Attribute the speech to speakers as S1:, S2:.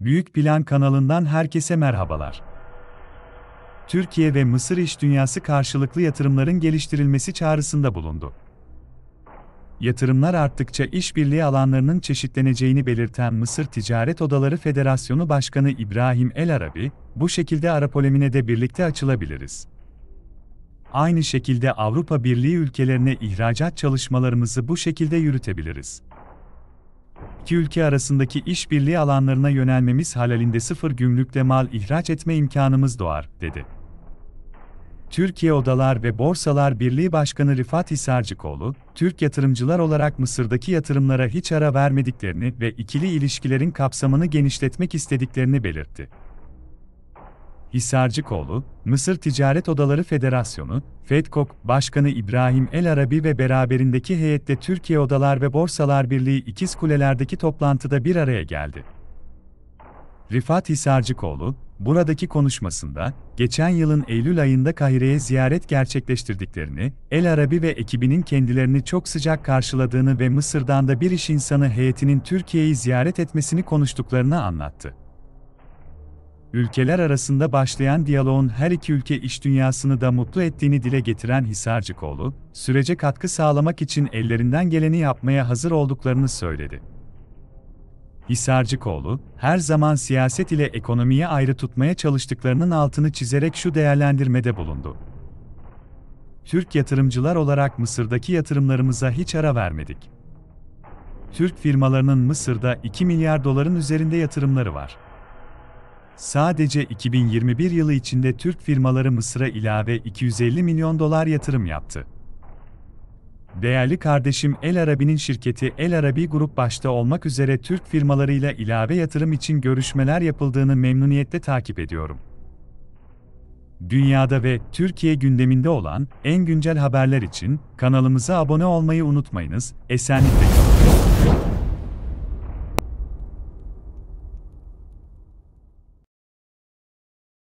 S1: Büyük Plan kanalından herkese merhabalar. Türkiye ve Mısır iş dünyası karşılıklı yatırımların geliştirilmesi çağrısında bulundu. Yatırımlar arttıkça işbirliği alanlarının çeşitleneceğini belirten Mısır Ticaret Odaları Federasyonu Başkanı İbrahim El Arabi, bu şekilde Arap de birlikte açılabiliriz. Aynı şekilde Avrupa Birliği ülkelerine ihracat çalışmalarımızı bu şekilde yürütebiliriz iki ülke arasındaki işbirliği alanlarına yönelmemiz halalinde sıfır gümrükle mal ihraç etme imkanımız doğar, dedi. Türkiye Odalar ve Borsalar Birliği Başkanı Rifat Hisarcıkoğlu, Türk yatırımcılar olarak Mısır'daki yatırımlara hiç ara vermediklerini ve ikili ilişkilerin kapsamını genişletmek istediklerini belirtti. Hisarcıkoğlu, Mısır Ticaret Odaları Federasyonu, FEDKOK Başkanı İbrahim El Arabi ve beraberindeki heyette Türkiye Odalar ve Borsalar Birliği İkiz Kuleler'deki toplantıda bir araya geldi. Rifat Hisarcıkoğlu, buradaki konuşmasında, geçen yılın Eylül ayında Kahire'ye ziyaret gerçekleştirdiklerini, El Arabi ve ekibinin kendilerini çok sıcak karşıladığını ve Mısır'dan da bir iş insanı heyetinin Türkiye'yi ziyaret etmesini konuştuklarını anlattı ülkeler arasında başlayan diyaloğun her iki ülke iş dünyasını da mutlu ettiğini dile getiren Hisarcıkoğlu, sürece katkı sağlamak için ellerinden geleni yapmaya hazır olduklarını söyledi. Hisarcıkoğlu, her zaman siyaset ile ekonomiyi ayrı tutmaya çalıştıklarının altını çizerek şu değerlendirmede bulundu. Türk yatırımcılar olarak Mısır'daki yatırımlarımıza hiç ara vermedik. Türk firmalarının Mısır'da 2 milyar doların üzerinde yatırımları var. Sadece 2021 yılı içinde Türk firmaları Mısır'a ilave 250 milyon dolar yatırım yaptı. Değerli kardeşim El Arabi'nin şirketi El Arabi Grup başta olmak üzere Türk firmalarıyla ilave yatırım için görüşmeler yapıldığını memnuniyetle takip ediyorum. Dünyada ve Türkiye gündeminde olan en güncel haberler için kanalımıza abone olmayı unutmayınız. Esenlikle kalın.